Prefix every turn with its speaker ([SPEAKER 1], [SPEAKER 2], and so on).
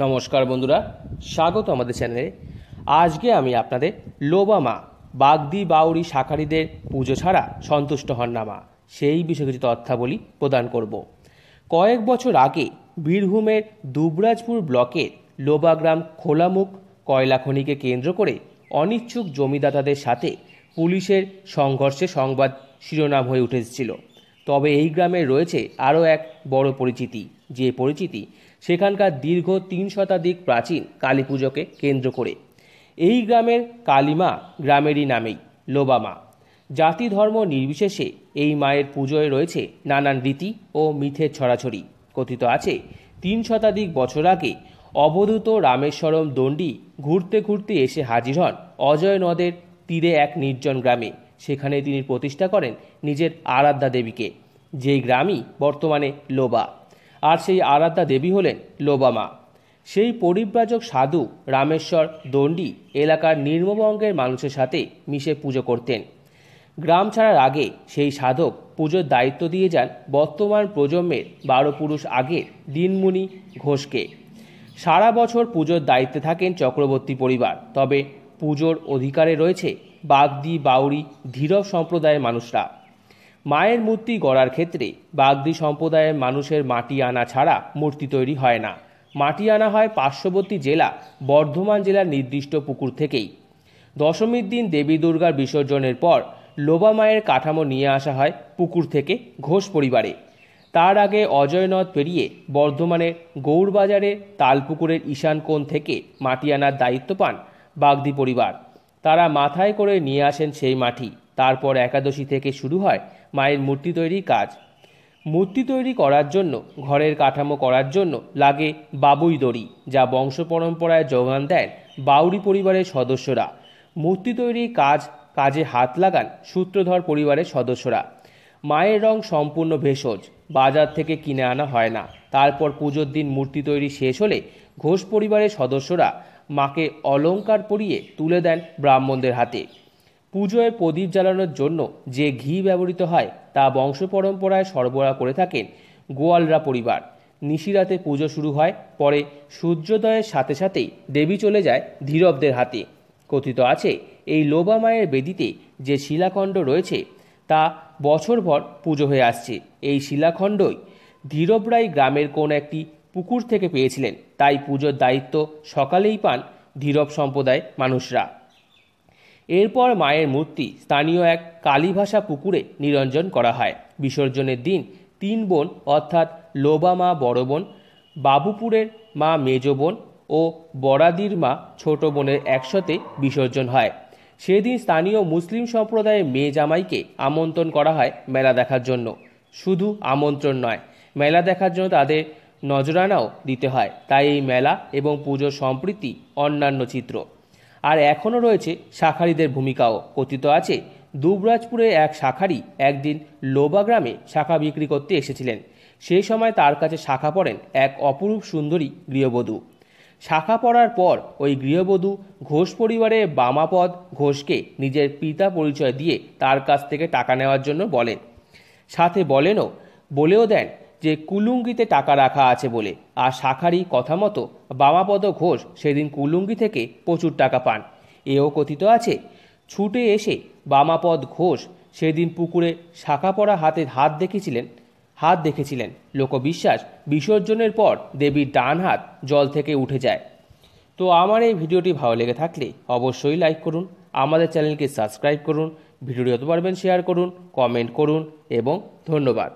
[SPEAKER 1] নমস্কার বন্ধুরা স্বাগত আমাদের চ্যানেলে আজকে আমি আপনাদের লোবামা বাগদি বাউরি শাখারিদের পুজো ছাড়া সন্তুষ্ট হন না মা সেই বিষয়ে কিছু তথ্যাবলী প্রদান করব কয়েক বছর আগে বীরভূমের দুবরাজপুর ব্লকের লোবাগ্রাম খোলামুখ কয়লা খনিকে কেন্দ্র করে অনিচ্ছুক জমিদাতাদের সাথে পুলিশের সংঘর্ষে সংবাদ শিরোনাম হয়ে উঠেছিল তবে এই গ্রামে রয়েছে আরও এক বড় পরিচিতি যে পরিচিতি সেখানকার দীর্ঘ তিন শতাধিক প্রাচীন কালী পুজোকে কেন্দ্র করে এই গ্রামের কালিমা গ্রামেরই নামেই লোবামা জাতি ধর্ম নির্বিশেষে এই মায়ের পুজোয় রয়েছে নানান রীতি ও মিথের ছড়াছড়ি কথিত আছে তিন শতাধিক বছর আগে অবধূত রামেশ্বরম দণ্ডি ঘুরতে ঘুরতে এসে হাজির হন অজয় নদের তীরে এক নির্জন গ্রামে সেখানে তিনি প্রতিষ্ঠা করেন নিজের আরাধ্যা দেবীকে যেই গ্রামই বর্তমানে লোবা আর সেই আরাধ্যা দেবী হলেন লোবামা সেই পরিব্রাজক সাধু রামেশ্বর দণ্ডি এলাকার নির্মবঙ্গের মানুষের সাথে মিশে পুজো করতেন গ্রাম ছাড়ার আগে সেই সাধক পুজোর দায়িত্ব দিয়ে যান বর্তমান প্রজন্মের বারো পুরুষ আগের দিনমুনি ঘোষকে সারা বছর পুজোর দায়িত্বে থাকেন চক্রবর্তী পরিবার তবে পুজোর অধিকারে রয়েছে বাগদি বাউরি ধীরব সম্প্রদায়ের মানুষরা মায়ের মূর্তি গড়ার ক্ষেত্রে বাগদি সম্প্রদায়ের মানুষের মাটি আনা ছাড়া মূর্তি তৈরি হয় না মাটি আনা হয় পার্শ্ববর্তী জেলা বর্ধমান জেলার নির্দিষ্ট পুকুর থেকেই দশমীর দিন দেবী দুর্গার বিসর্জনের পর লোবা মায়ের কাঠামো নিয়ে আসা হয় পুকুর থেকে ঘোষ পরিবারে তার আগে অজয়নদ পেরিয়ে বর্ধমানের গৌরবাজারে তালপুকুরের ঈশান কোণ থেকে মাটি আনার দায়িত্ব পান বাগদি পরিবার তারা মাথায় করে নিয়ে আসেন সেই মাটি তারপর একাদশী থেকে শুরু হয় মায়ের মূর্তি তৈরির কাজ মূর্তি তৈরি করার জন্য ঘরের কাঠামো করার জন্য লাগে বাবুই দড়ি যা বংশ পরম্পরায় যোগান দেন বাউরি পরিবারের সদস্যরা মূর্তি তৈরির কাজ কাজে হাত লাগান সূত্রধর পরিবারের সদস্যরা মায়ের রং সম্পূর্ণ ভেষজ বাজার থেকে কিনে আনা হয় না তারপর পুজোর দিন মূর্তি তৈরি শেষ হলে ঘোষ পরিবারের সদস্যরা মাকে অলঙ্কার পরিয়ে তুলে দেন ব্রাহ্মণদের হাতে পুজোয় প্রদীপ জ্বালানোর জন্য যে ঘি ব্যবহৃত হয় তা বংশ পরম্পরায় সরবরাহ করে থাকেন গোয়ালরা পরিবার নিশিরাতে পুজো শুরু হয় পরে সূর্যোদয়ের সাথে সাথেই দেবী চলে যায় ধীরবদের হাতে কথিত আছে এই লোবা মায়ের বেদিতে যে শিলাখণ্ড রয়েছে তা বছরভর পুজো হয়ে আসছে এই শিলাখণ্ডই ধীরবরাই গ্রামের কোন একটি পুকুর থেকে পেয়েছিলেন তাই পুজোর দায়িত্ব সকালেই পান ধীরব সম্প্রদায় মানুষরা এরপর মায়ের মূর্তি স্থানীয় এক কালীভাষা পুকুরে নিরঞ্জন করা হয় বিসর্জনের দিন তিন বোন অর্থাৎ লোবা মা বড় বোন বাবুপুরের মা মেজ বোন ও বরাদির মা ছোট বোনের একসাথে বিসর্জন হয় সেদিন স্থানীয় মুসলিম সম্প্রদায়ের মেয়ে জামাইকে আমন্ত্রণ করা হয় মেলা দেখার জন্য শুধু আমন্ত্রণ নয় মেলা দেখার জন্য তাদের নজরানাও দিতে হয় তাই এই মেলা এবং পুজোর সম্প্রীতি অন্যান্য চিত্র আর এখনও রয়েছে শাখারিদের ভূমিকাও কথিত আছে দুবরাজপুরে এক শাখারি একদিন লোবা গ্রামে শাখা বিক্রি করতে এসেছিলেন সেই সময় তার কাছে শাখা পড়েন এক অপরূপ সুন্দরী গৃহবধূ শাখা পড়ার পর ওই গৃহবধূ ঘোষ পরিবারের বামাপদ ঘোষকে নিজের পিতা পরিচয় দিয়ে তার কাছ থেকে টাকা নেওয়ার জন্য বলেন সাথে বলেনও বলেও দেন যে কুলুঙ্গিতে টাকা রাখা আছে বলে আর শাখারি কথা মতো বামাপদ ঘোষ সেদিন কুলুঙ্গি থেকে প্রচুর টাকা পান এও কথিত আছে ছুটে এসে বামাপদ ঘোষ সেদিন পুকুরে শাখা পড়া হাতে হাত দেখেছিলেন হাত দেখেছিলেন লোকবিশ্বাস বিসর্জনের পর দেবীর ডান হাত জল থেকে উঠে যায় তো আমার এই ভিডিওটি ভালো লেগে থাকলে অবশ্যই লাইক করুন আমাদের চ্যানেলকে সাবস্ক্রাইব করুন ভিডিওটি যত পারবেন শেয়ার করুন কমেন্ট করুন এবং ধন্যবাদ